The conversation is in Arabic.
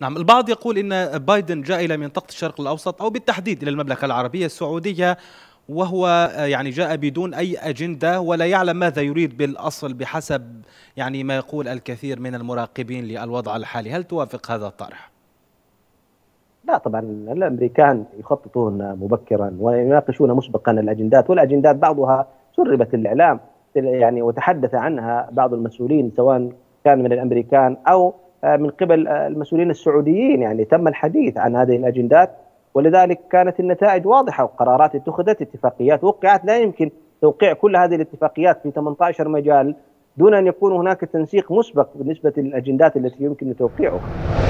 نعم البعض يقول أن بايدن جاء إلى منطقة الشرق الأوسط أو بالتحديد إلى المملكة العربية السعودية وهو يعني جاء بدون أي أجندة ولا يعلم ماذا يريد بالأصل بحسب يعني ما يقول الكثير من المراقبين للوضع الحالي هل توافق هذا الطرح؟ لا طبعا الامريكان يخططون مبكرا ويناقشون مسبقا الاجندات والاجندات بعضها سربت الاعلام يعني وتحدث عنها بعض المسؤولين سواء كان من الامريكان او آه، من قبل آه، المسؤولين السعوديين يعني تم الحديث عن هذه الاجندات ولذلك كانت النتائج واضحه وقرارات اتخذت اتفاقيات وقعت لا يمكن توقيع كل هذه الاتفاقيات في 18 مجال دون ان يكون هناك تنسيق مسبق بالنسبه للاجندات التي يمكن توقيعها